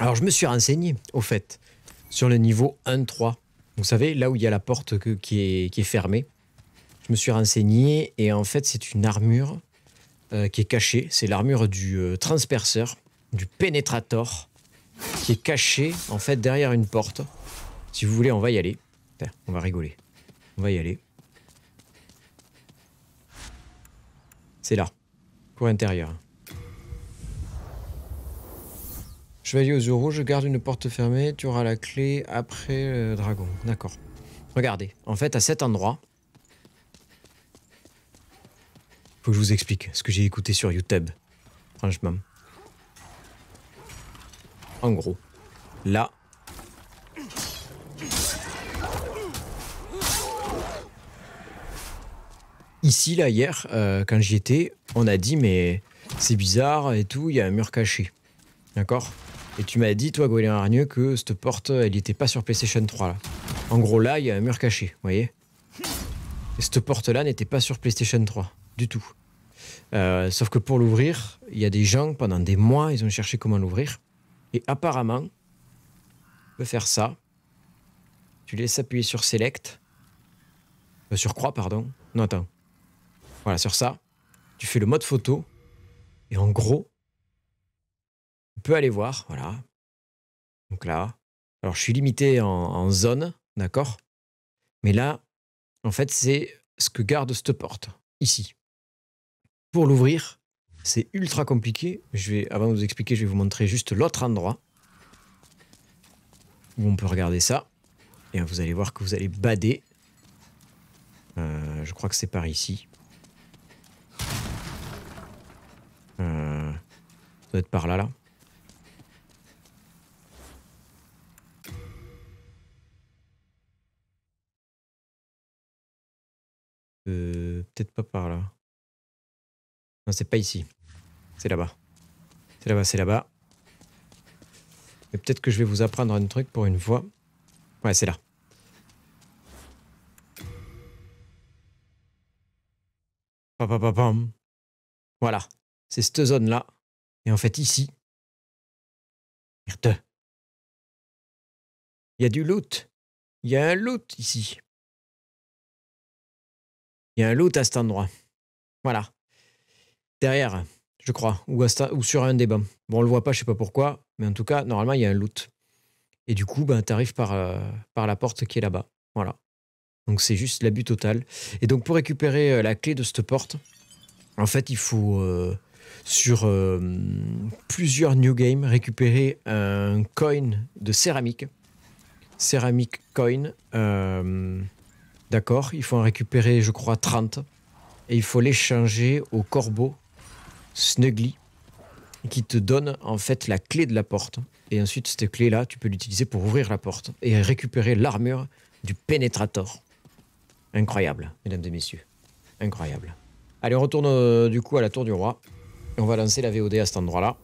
Alors je me suis renseigné, au fait, sur le niveau 1-3. Vous savez, là où il y a la porte qui, est, qui, est, fermée. Je me suis renseigné et en fait c'est une armure euh, qui est cachée. C'est l'armure du euh, transperceur, du pénétrator, qui est cachée en fait derrière une porte. Si vous voulez, on va y aller. on va rigoler. On va y aller. C'est là. Pour intérieure. Chevalier aux euros, Je garde une porte fermée, tu auras la clé après le dragon. D'accord. Regardez, en fait, à cet endroit, faut que je vous explique ce que j'ai écouté sur YouTube. Franchement. En gros, là, ici, là, hier, euh, quand j'y étais, on a dit, mais c'est bizarre et tout, il y a un mur caché. D'accord et tu m'as dit, toi, Gwélian Arnieux, que cette porte, elle n'était pas sur PlayStation 3. Là. En gros, là, il y a un mur caché, vous voyez Et cette porte-là n'était pas sur PlayStation 3, du tout. Euh, sauf que pour l'ouvrir, il y a des gens, pendant des mois, ils ont cherché comment l'ouvrir. Et apparemment, on peut faire ça. Tu laisses appuyer sur Select. Euh, sur Croix, pardon. Non, attends. Voilà, sur ça. Tu fais le mode photo. Et en gros, on peut aller voir, voilà. Donc là, alors je suis limité en, zone, d'accord Mais là, en fait, c'est ce que garde cette porte, ici. Pour l'ouvrir, c'est ultra compliqué. Je vais, avant de vous expliquer, je vais vous montrer juste l'autre endroit où on peut regarder ça. Et vous allez voir que vous allez bader. Euh, je crois que c'est par ici. Euh, ça doit être par là, là. Euh, peut-être pas par là. Non, c'est pas ici. C'est là-bas. C'est là-bas, c'est là-bas. Mais peut-être que je vais vous apprendre un truc pour une fois. Ouais, c'est là. Voilà. C'est cette zone-là. Et en fait, ici. Merde. Il y a du loot. Il y a un loot ici. Il y a un loot à cet endroit. Voilà. Derrière, je crois, ou, sur un des bancs. Bon, on le voit pas, je sais pas pourquoi, mais en tout cas, normalement, il y a un loot. Et du coup, ben, tu arrives euh, par, la porte qui est là-bas. Voilà. Donc c'est juste l'abus total. Et donc pour récupérer euh, la clé de cette porte, en fait, il faut euh, sur plusieurs new games récupérer un coin de céramique. Céramique coin. D'accord Il faut en récupérer, je crois, 30. Et il faut l'échanger au corbeau Snuggly, qui te donne en fait la clé de la porte. Et ensuite, cette clé-là, tu peux l'utiliser pour ouvrir la porte et récupérer l'armure du pénétrator. Incroyable, mesdames et messieurs. Incroyable. Allez, on retourne euh, du coup à la tour du roi. On va lancer la VOD à cet endroit-là.